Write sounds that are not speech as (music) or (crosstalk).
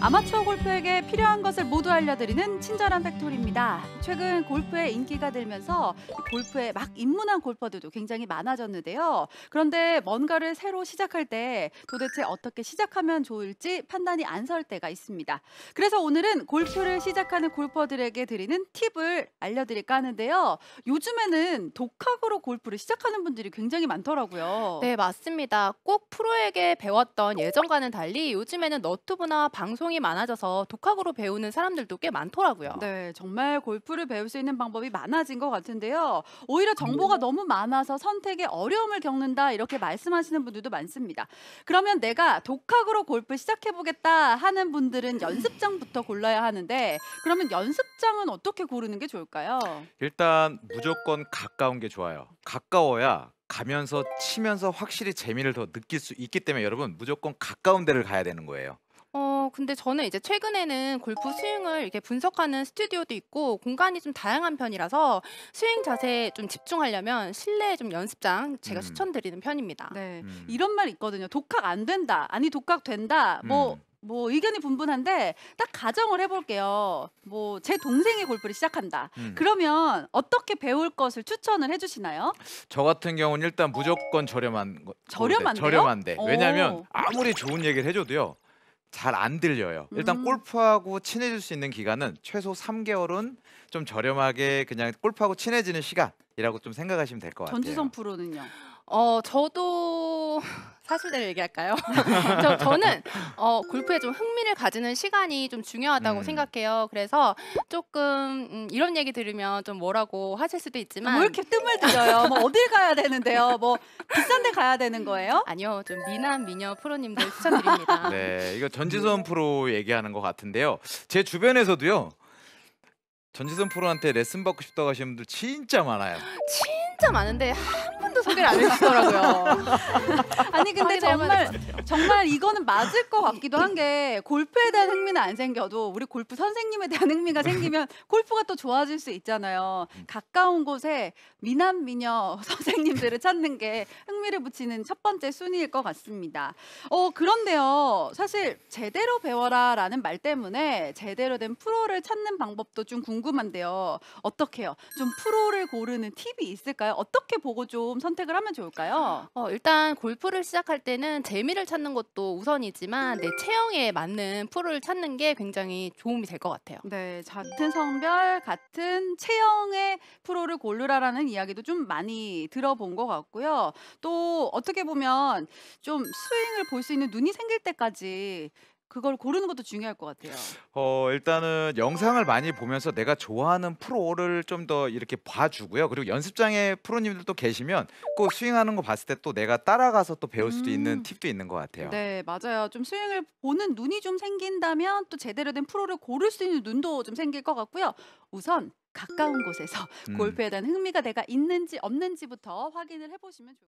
아마추어 골프에게 필요한 것을 모두 알려드리는 친절한 팩토리입니다. 최근 골프에 인기가 들면서 골프에 막 입문한 골퍼들도 굉장히 많아졌는데요. 그런데 뭔가를 새로 시작할 때 도대체 어떻게 시작하면 좋을지 판단이 안 설 때가 있습니다. 그래서 오늘은 골프를 시작하는 골퍼들에게 드리는 팁을 알려드릴까 하는데요. 요즘에는 독학으로 골프를 시작하는 분들이 굉장히 많더라고요. 네, 맞습니다. 꼭 프로에게 배웠던 예전과는 달리 요즘에는 너튜브나 방송 활동이 많아져서 독학으로 배우는 사람들도 꽤 많더라고요. 네, 정말 골프를 배울 수 있는 방법이 많아진 것 같은데요. 오히려 음. 정보가 너무 많아서 선택에 어려움을 겪는다 이렇게 말씀하시는 분들도 많습니다. 그러면 내가 독학으로 골프 시작해보겠다 하는 분들은 연습장부터 골라야 하는데 그러면 연습장은 어떻게 고르는 게 좋을까요? 일단 무조건 가까운 게 좋아요. 가까워야 가면서 치면서 확실히 재미를 더 느낄 수 있기 때문에 여러분 무조건 가까운 데를 가야 되는 거예요. 근데 저는 이제 최근에는 골프 스윙을 이렇게 분석하는 스튜디오도 있고 공간이 좀 다양한 편이라서 스윙 자세에 좀 집중하려면 실내 좀 연습장 제가 음. 추천드리는 편입니다. 네. 음. 이런 말 있거든요. 독학 안 된다. 아니 독학 된다. 뭐 음. 뭐 의견이 분분한데 딱 가정을 해볼게요. 뭐 제 동생이 골프를 시작한다. 음. 그러면 어떻게 배울 것을 추천을 해주시나요? 저 같은 경우는 일단 무조건 저렴한 거. 저렴한데요? 저렴한데. 왜냐하면 아무리 좋은 얘기를 해줘도요. 잘안 들려요. 일단 음. 골프하고 친해질 수 있는 기간은 최소 3개월은 좀 저렴하게 그냥 골프하고 친해지는 시간이라고 좀 생각하시면 될 것 같아요. 전지성 프로는요? 어, 저도 사실대로 얘기할까요? (laughs) 저, 저는 어, 골프에 좀 흥미를 가지는 시간이 좀 중요하다고 음. 생각해요. 그래서 조금 음, 이런 얘기 들으면 좀 뭐라고 하실 수도 있지만 뭐 이렇게 뜸을 들여요? 뭐 어딜 가야 되는데요? 뭐 비싼데 가야 되는 거예요? 아니요, 좀 미남 미녀 프로님들 추천드립니다. (laughs) 네, 이거 전지선 프로 얘기하는 것 같은데요. 제 주변에서도요. 전지선 프로한테 레슨 받고 싶다고 하시는 분들 진짜 많아요. 진짜 많은데 한 하나도 소개를 안 해주시더라고요. (laughs) 아니 근데 정말 정말 이거는 맞을 것 같기도 한 게 골프에 대한 흥미는 안 생겨도 우리 골프 선생님에 대한 흥미가 생기면 (laughs) 골프가 또 좋아질 수 있잖아요. 음. 가까운 곳에 미남 미녀 (laughs) 선생님들을 찾는 게 흥미를 붙이는 첫 번째 순위일 것 같습니다. 어 그런데요, 사실 제대로 배워라라는 말 때문에 제대로 된 프로를 찾는 방법도 좀 궁금한데요. 어떻게요? 좀 프로를 고르는 팁이 있을까요? 어떻게 보고 좀 선택을 하면 좋을까요? 어, 일단 골프를 시작할 때는 재미를 찾는 것도 우선이지만 내 체형에 맞는 프로를 찾는 게 굉장히 도움이 될 것 같아요. 네, 같은 성별, 같은 체형의 프로를 고르라라는 이야기도 좀 많이 들어본 것 같고요. 또 어떻게 보면 좀 스윙을 볼 수 있는 눈이 생길 때까지 그걸 고르는 것도 중요할 것 같아요. 어, 일단은 영상을 많이 보면서 내가 좋아하는 프로를 좀 더 이렇게 봐주고요. 그리고 연습장에 프로님들도 계시면 꼭 스윙하는 거 봤을 때 또 내가 따라가서 또 배울 수도 있는 음. 팁도 있는 것 같아요. 네, 맞아요. 좀 스윙을 보는 눈이 좀 생긴다면 또 제대로 된 프로를 고를 수 있는 눈도 좀 생길 것 같고요. 우선 가까운 곳에서 음. 골프에 대한 흥미가 내가 있는지 없는지부터 확인을 해보시면 좋겠습니다.